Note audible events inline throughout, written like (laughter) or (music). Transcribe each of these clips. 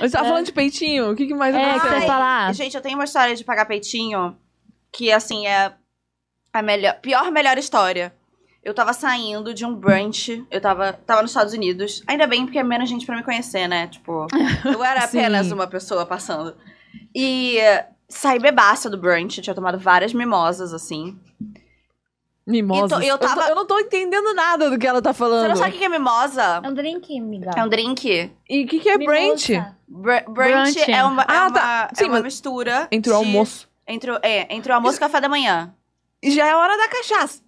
Você tava tá é. falando de peitinho. O que, que mais é, aconteceu? você falar? Gente, eu tenho uma história de pagar peitinho que, assim, é a melhor, pior melhor história. Eu tava saindo de um brunch, eu tava, tava nos Estados Unidos. Ainda bem, porque é menos gente para me conhecer, né? Tipo, (laughs) eu era apenas uma pessoa passando. E saí bebaça do brunch, tinha tomado várias mimosas, assim. Mimosa. Então, eu, tava... eu, tô, eu, não tô entendendo nada do que ela tá falando. Você não sabe o que é mimosa? É um drink, migal. É um drink. E o que, que é brunch? Br brunch é uma, é ah, tá. é uma, tá. Sim, é uma mistura. Entre o de... almoço. Entre, é, entre o almoço e o café da manhã. E já é hora da cachaça.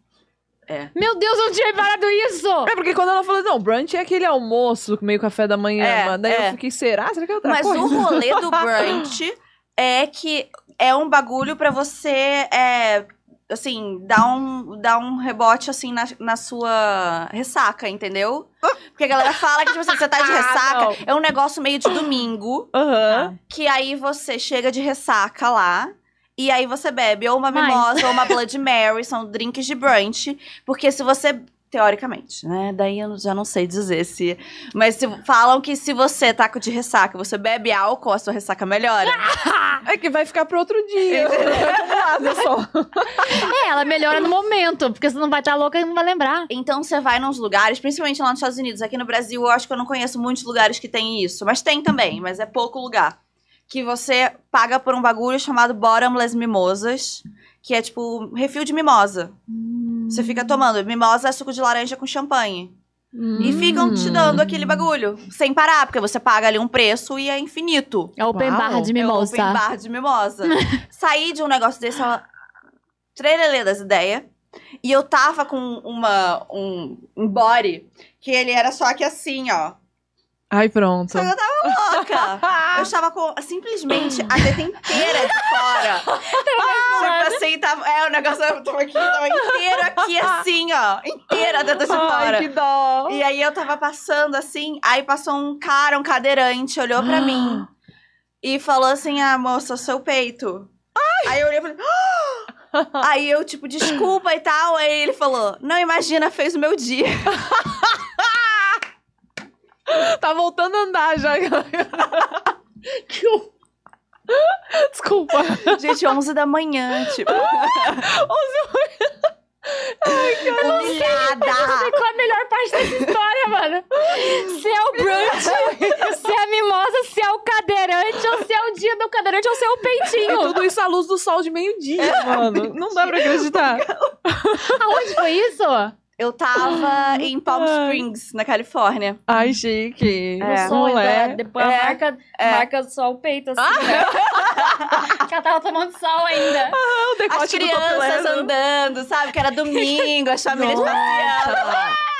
É. Meu Deus, eu tinha reparado isso! É, porque quando ela falou, não, brunch é aquele almoço, meio café da manhã, é, daí é. eu fiquei, será? Será que é outra Mas coisa? Mas o rolê do (laughs) brunch é que é um bagulho para você é, assim, dá um, dá um rebote, assim, na, na sua ressaca, entendeu? Porque a galera fala que, tipo assim, você tá de (laughs) ah, ressaca, ah, é um negócio meio de domingo, uhum. que aí você chega de ressaca lá, e aí você bebe ou uma mimosa Mas... ou uma Blood Mary, são drinks de brunch. Porque se você Teoricamente, né? Daí eu já não sei dizer se. Mas se, falam que se você tá de ressaca, você bebe álcool, a sua ressaca melhora. (laughs) é que vai ficar pro outro dia. (laughs) é, ela melhora no momento, porque você não vai estar tá louca e não vai lembrar. Então você vai nos lugares, principalmente lá nos Estados Unidos. Aqui no Brasil, eu acho que eu não conheço muitos lugares que tem isso. Mas tem também, mas é pouco lugar. Que você paga por um bagulho chamado Bottomless Mimosas, que é tipo refil de mimosa. Hum. Você fica tomando mimosa, suco de laranja com champanhe. Hum. E ficam te dando aquele bagulho, sem parar, porque você paga ali um preço e é infinito. É open Uau. bar de mimosa. É open bar de mimosa. (laughs) Saí de um negócio desse, ela... Trelelê das ideias. E eu tava com uma, um, um body que ele era só que assim, ó. Ai, pronto. Só que eu tava louca. (laughs) Eu estava com simplesmente a teta inteira de fora. ah, tipo tava, é, o negócio eu tava aqui, tava inteiro aqui, assim, ó. Inteira a teta de fora. Ai, que dó. E aí eu tava passando assim, aí passou um cara, um cadeirante, olhou pra ah. mim e falou assim: ah, moça, seu peito. Ai. Aí eu olhei e falei. Ah! Aí eu, tipo, desculpa e tal. Aí ele falou: Não, imagina, fez o meu dia. (laughs) tá voltando a andar já. (laughs) Que horror. Desculpa. Gente, 11 da manhã, tipo. 11 da manhã. Ai, que eu não Humilhada. não sei qual é a melhor parte dessa história, mano. Se é o brunch, se é a mimosa, se é o cadeirante, ou se é o dia do cadeirante, ou se é o peitinho. E é tudo isso à luz do sol de meio-dia, é. mano. Não dá pra acreditar. Aonde foi isso? Eu tava em Palm Springs, na Califórnia. Ai, chique. É. Sonho, então, depois é. a marca, é. marca só o peito, assim, ah. né? ela (laughs) tava tomando sol ainda. Ah, o As crianças andando, sabe? Que era domingo, as famílias passeando.